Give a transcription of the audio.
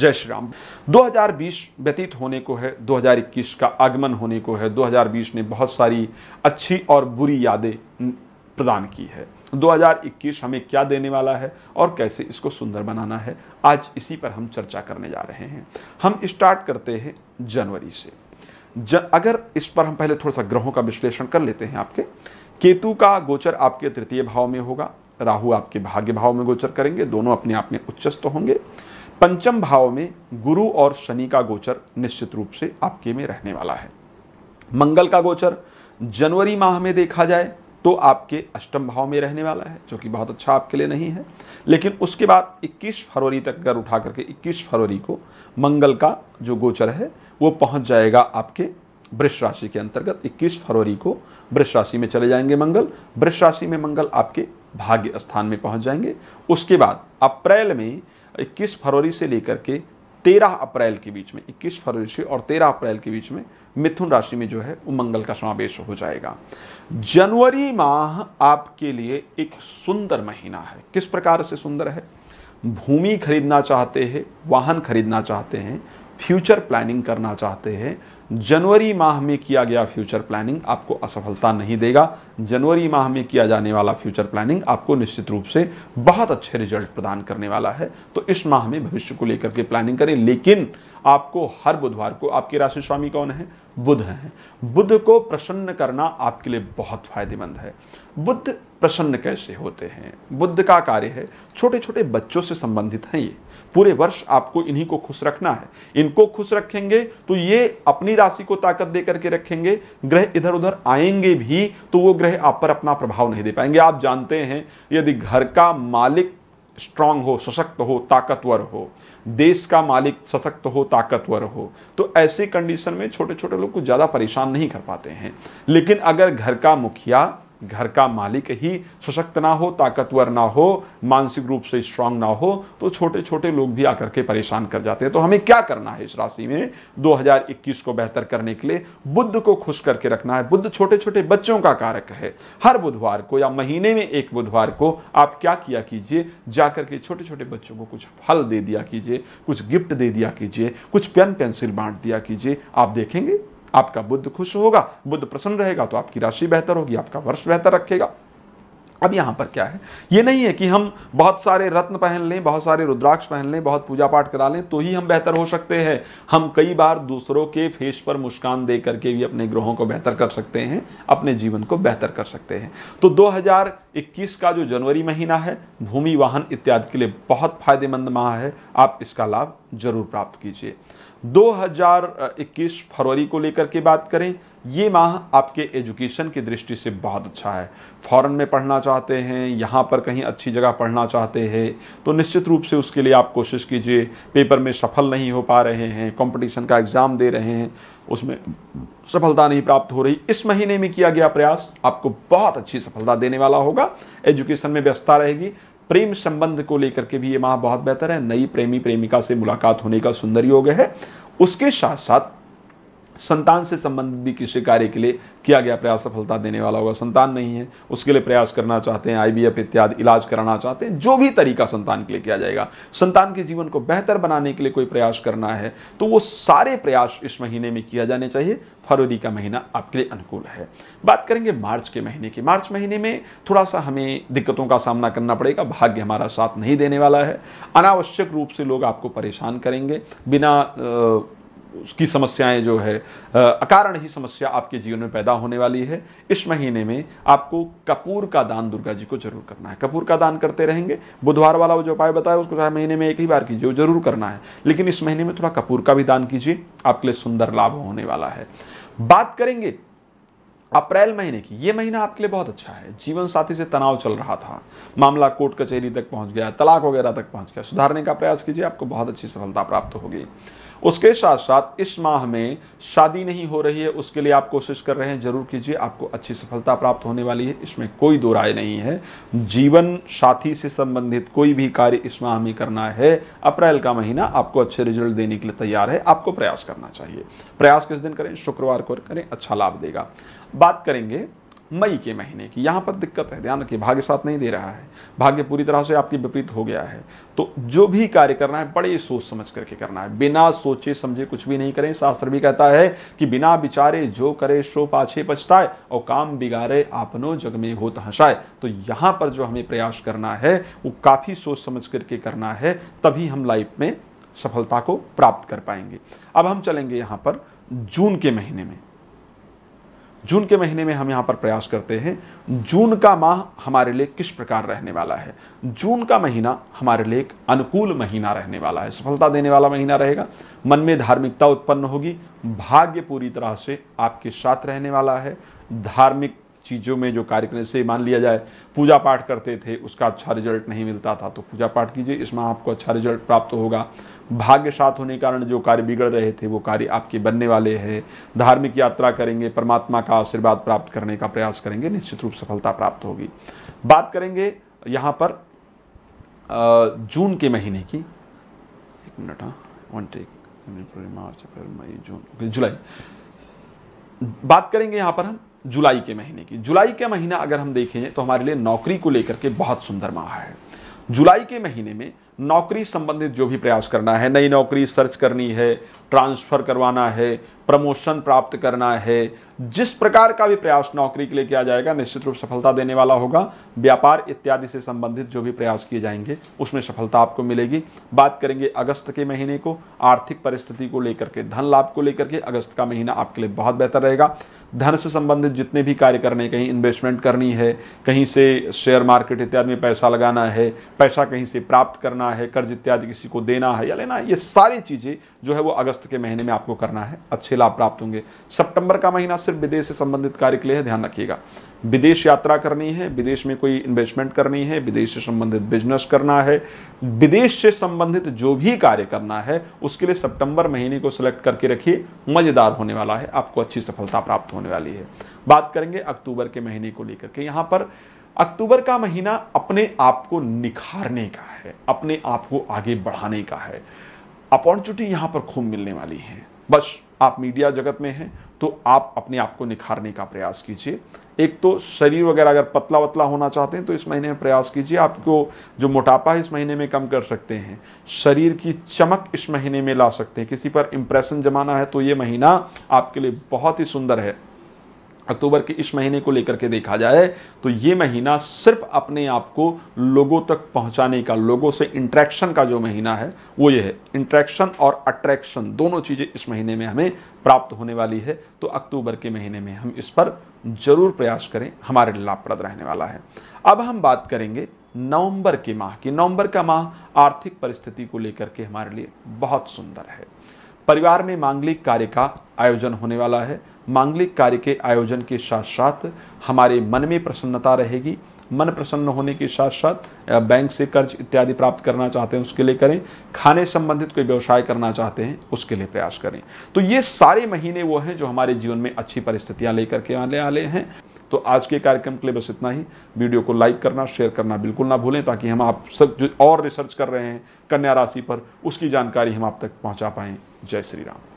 जय श्री राम 2020 व्यतीत होने को है 2021 का आगमन होने को है 2020 ने बहुत सारी अच्छी और बुरी यादें प्रदान की है 2021 हमें क्या देने वाला है और कैसे इसको सुंदर बनाना है आज इसी पर हम चर्चा करने जा रहे हैं हम स्टार्ट करते हैं जनवरी से ज, अगर इस पर हम पहले थोड़ा सा ग्रहों का विश्लेषण कर लेते हैं आपके केतु का गोचर आपके तृतीय भाव में होगा राहु आपके भाग्य भाव में गोचर करेंगे दोनों अपने आप में उच्चस्त होंगे पंचम भाव में गुरु और शनि का गोचर निश्चित रूप से आपके में रहने वाला है मंगल का गोचर जनवरी माह में देखा जाए तो आपके अष्टम भाव में रहने वाला है जो कि बहुत अच्छा आपके लिए नहीं है लेकिन उसके बाद 21 फरवरी तक अगर उठा करके 21 फरवरी को मंगल का जो गोचर है वो पहुंच जाएगा आपके वृष राशि के अंतर्गत 21 फरवरी को वृष राशि में चले जाएंगे मंगल वृष राशि में मंगल आपके भाग्य स्थान में पहुंच जाएंगे उसके बाद अप्रैल में 21 फरवरी से लेकर के 13 अप्रैल के बीच में 21 फरवरी से और 13 अप्रैल के बीच में मिथुन राशि में जो है वो मंगल का समावेश हो जाएगा जनवरी माह आपके लिए एक सुंदर महीना है किस प्रकार से सुंदर है भूमि खरीदना चाहते हैं वाहन खरीदना चाहते हैं फ्यूचर प्लानिंग करना चाहते हैं जनवरी माह में किया गया फ्यूचर प्लानिंग आपको असफलता नहीं देगा जनवरी माह में किया जाने वाला फ्यूचर प्लानिंग आपको निश्चित रूप से बहुत अच्छे रिजल्ट प्रदान करने वाला है तो इस माह में भविष्य को लेकर के प्लानिंग करें लेकिन आपको हर बुधवार को आपके राशि स्वामी कौन है बुध हैं बुध को प्रसन्न करना आपके लिए बहुत फायदेमंद है बुध प्रसन्न कैसे होते हैं बुद्ध का कार्य है छोटे छोटे बच्चों से संबंधित है ये पूरे वर्ष आपको इन्हीं को खुश रखना है इनको खुश रखेंगे तो ये अपनी राशि को ताकत दे करके रखेंगे ग्रह इधर उधर आएंगे भी तो वो ग्रह आप पर अपना प्रभाव नहीं दे पाएंगे आप जानते हैं यदि घर का मालिक स्ट्रांग हो सशक्त हो ताकतवर हो देश का मालिक सशक्त हो ताकतवर हो तो ऐसे कंडीशन में छोटे छोटे लोग को ज़्यादा परेशान नहीं कर पाते हैं लेकिन अगर घर का मुखिया घर का मालिक ही सशक्त ना हो ताकतवर ना हो मानसिक रूप से स्ट्रांग ना हो तो छोटे छोटे लोग भी आकर के परेशान कर जाते हैं तो हमें क्या करना है इस राशि में 2021 को बेहतर करने के लिए बुद्ध को खुश करके रखना है बुद्ध छोटे छोटे बच्चों का कारक है हर बुधवार को या महीने में एक बुधवार को आप क्या किया कीजिए जाकर के छोटे छोटे बच्चों को कुछ फल दे दिया कीजिए कुछ गिफ्ट दे दिया कीजिए कुछ पेन पेंसिल बांट दिया कीजिए आप देखेंगे आपका बुद्ध खुश होगा बुद्ध प्रसन्न रहेगा तो आपकी राशि बेहतर होगी आपका वर्ष बेहतर रखेगा अब यहाँ पर क्या है ये नहीं है कि हम बहुत सारे रत्न पहन लें बहुत सारे रुद्राक्ष पहन लें बहुत पूजा पाठ करा लें तो ही हम बेहतर हो सकते हैं हम कई बार दूसरों के फेस पर मुस्कान दे करके भी अपने ग्रहों को बेहतर कर सकते हैं अपने जीवन को बेहतर कर सकते हैं तो 2021 का जो जनवरी महीना है भूमि वाहन इत्यादि के लिए बहुत फायदेमंद माह है आप इसका लाभ जरूर प्राप्त कीजिए 2021 फरवरी को लेकर के बात करें ये माह आपके एजुकेशन की दृष्टि से बहुत अच्छा है फॉरेन में पढ़ना चाहते हैं यहाँ पर कहीं अच्छी जगह पढ़ना चाहते हैं तो निश्चित रूप से उसके लिए आप कोशिश कीजिए पेपर में सफल नहीं हो पा रहे हैं कंपटीशन का एग्ज़ाम दे रहे हैं उसमें सफलता नहीं प्राप्त हो रही इस महीने में किया गया प्रयास आपको बहुत अच्छी सफलता देने वाला होगा एजुकेशन में व्यस्तता रहेगी प्रेम संबंध को लेकर के भी ये माह बहुत बेहतर है नई प्रेमी प्रेमिका से मुलाकात होने का सुंदर योग है उसके साथ साथ संतान से संबंधित भी किसी कार्य के लिए किया गया प्रयास सफलता देने वाला होगा संतान नहीं है उसके लिए प्रयास करना चाहते हैं आईबीएफ इत्यादि इलाज कराना चाहते हैं जो भी तरीका संतान के लिए किया जाएगा संतान के जीवन को बेहतर बनाने के लिए कोई प्रयास करना है तो वो सारे प्रयास इस महीने में किया जाने चाहिए फरवरी का महीना आपके लिए अनुकूल है बात करेंगे मार्च के महीने की मार्च महीने में थोड़ा सा हमें दिक्कतों का सामना करना पड़ेगा भाग्य हमारा साथ नहीं देने वाला है अनावश्यक रूप से लोग आपको परेशान करेंगे बिना उसकी समस्याएं जो है अकारण ही समस्या आपके जीवन में पैदा होने वाली है इस महीने में आपको कपूर का दान दुर्गा जी को जरूर करना है कपूर का दान करते रहेंगे बुधवार वाला वो जो उपाय बताया उसको चाहे महीने में एक ही बार कीजिए वो जरूर करना है लेकिन इस महीने में थोड़ा कपूर का भी दान कीजिए आपके लिए सुंदर लाभ होने वाला है बात करेंगे अप्रैल महीने की ये महीना आपके लिए बहुत अच्छा है जीवन साथी से तनाव चल रहा था मामला कोर्ट कचहरी तक पहुंच गया तलाक वगैरह तक पहुंच गया सुधारने का प्रयास कीजिए आपको बहुत अच्छी सफलता प्राप्त होगी उसके साथ साथ इस माह में शादी नहीं हो रही है उसके लिए आप कोशिश कर रहे हैं जरूर कीजिए आपको अच्छी सफलता प्राप्त होने वाली है इसमें कोई दो राय नहीं है जीवन साथी से संबंधित कोई भी कार्य इस माह में करना है अप्रैल का महीना आपको अच्छे रिजल्ट देने के लिए तैयार है आपको प्रयास करना चाहिए प्रयास किस दिन करें शुक्रवार को करें अच्छा लाभ देगा बात करेंगे मई के महीने की यहाँ पर दिक्कत है ध्यान रखिए भाग्य साथ नहीं दे रहा है भाग्य पूरी तरह से आपके विपरीत हो गया है तो जो भी कार्य करना है बड़े सोच समझ करके करना है बिना सोचे समझे कुछ भी नहीं करें शास्त्र भी कहता है कि बिना विचारे जो करे शो पाछे पछताए और काम बिगाड़े आपनों जग में होत हंसाए तो यहाँ पर जो हमें प्रयास करना है वो काफ़ी सोच समझ करके करना है तभी हम लाइफ में सफलता को प्राप्त कर पाएंगे अब हम चलेंगे यहाँ पर जून के महीने में जून के महीने में हम यहाँ पर प्रयास करते हैं जून का माह हमारे लिए किस प्रकार रहने वाला है जून का महीना हमारे लिए एक अनुकूल महीना रहने वाला है सफलता देने वाला महीना रहेगा मन में धार्मिकता उत्पन्न होगी भाग्य पूरी तरह से आपके साथ रहने वाला है धार्मिक चीज़ों में जो कार्य करने से मान लिया जाए पूजा पाठ करते थे उसका अच्छा रिजल्ट नहीं मिलता था तो पूजा पाठ कीजिए इसमें आपको अच्छा रिजल्ट प्राप्त होगा भाग्य साथ होने के कारण जो कार्य बिगड़ रहे थे वो कार्य आपके बनने वाले हैं धार्मिक यात्रा करेंगे परमात्मा का आशीर्वाद प्राप्त करने का प्रयास करेंगे निश्चित रूप सफलता प्राप्त होगी बात करेंगे यहाँ पर जून के महीने की एक मिनट हाँ वन टेक मार्च अप्रैल मई जून जुलाई बात करेंगे यहाँ पर हम जुलाई के महीने की जुलाई के महीना अगर हम देखें तो हमारे लिए नौकरी को लेकर के बहुत सुंदर माह है जुलाई के महीने में नौकरी संबंधित जो भी प्रयास करना है नई नौकरी सर्च करनी है ट्रांसफ़र करवाना है प्रमोशन प्राप्त करना है जिस प्रकार का भी प्रयास नौकरी के लिए किया जाएगा निश्चित रूप सफलता देने वाला होगा व्यापार इत्यादि से संबंधित जो भी प्रयास किए जाएंगे उसमें सफलता आपको मिलेगी बात करेंगे अगस्त के महीने को आर्थिक परिस्थिति को लेकर के धन लाभ को लेकर के अगस्त का महीना आपके लिए बहुत बेहतर रहेगा धन से संबंधित जितने भी कार्य करने कहीं इन्वेस्टमेंट करनी है कहीं से शेयर मार्केट इत्यादि में पैसा लगाना है पैसा कहीं से प्राप्त करना करना है कर्ज इत्यादि किसी को देना है या लेना है ये सारी चीज़ें जो है वो अगस्त के महीने में आपको करना है अच्छे लाभ प्राप्त होंगे सितंबर का महीना सिर्फ विदेश से संबंधित कार्य के लिए है ध्यान रखिएगा विदेश यात्रा करनी है विदेश में कोई इन्वेस्टमेंट करनी है विदेश से संबंधित बिजनेस करना है विदेश से संबंधित जो भी कार्य करना है उसके लिए सितंबर महीने को सिलेक्ट करके रखिए मज़ेदार होने वाला है आपको अच्छी सफलता प्राप्त होने वाली है बात करेंगे अक्टूबर के महीने को लेकर के यहाँ पर अक्टूबर का महीना अपने आप को निखारने का है अपने आप को आगे बढ़ाने का है अपॉर्चुनिटी यहाँ पर खूब मिलने वाली है बस आप मीडिया जगत में हैं तो आप अपने आप को निखारने का प्रयास कीजिए एक तो शरीर वगैरह अगर पतला वतला होना चाहते हैं तो इस महीने में प्रयास कीजिए आपको जो मोटापा है इस महीने में कम कर सकते हैं शरीर की चमक इस महीने में ला सकते हैं किसी पर इंप्रेशन जमाना है तो ये महीना आपके लिए बहुत ही सुंदर है अक्टूबर के इस महीने को लेकर के देखा जाए तो ये महीना सिर्फ अपने आप को लोगों तक पहुंचाने का लोगों से इंट्रैक्शन का जो महीना है वो ये है इंट्रैक्शन और अट्रैक्शन दोनों चीज़ें इस महीने में हमें प्राप्त होने वाली है तो अक्टूबर के महीने में हम इस पर ज़रूर प्रयास करें हमारे लाभप्रद रहने वाला है अब हम बात करेंगे नवंबर के माह की नवंबर का माह आर्थिक परिस्थिति को लेकर के हमारे लिए बहुत सुंदर है परिवार में मांगलिक कार्य का आयोजन होने वाला है मांगलिक कार्य के आयोजन के साथ साथ हमारे मन में प्रसन्नता रहेगी मन प्रसन्न होने के साथ साथ बैंक से कर्ज इत्यादि प्राप्त करना चाहते हैं उसके लिए करें खाने संबंधित कोई व्यवसाय करना चाहते हैं उसके लिए प्रयास करें तो ये सारे महीने वो हैं जो हमारे जीवन में अच्छी परिस्थितियां लेकर के आने वाले हैं तो आज के कार्यक्रम के लिए बस इतना ही वीडियो को लाइक करना शेयर करना बिल्कुल ना भूलें ताकि हम आप सब जो और रिसर्च कर रहे हैं कन्या राशि पर उसकी जानकारी हम आप तक पहुँचा पाएं जय श्री राम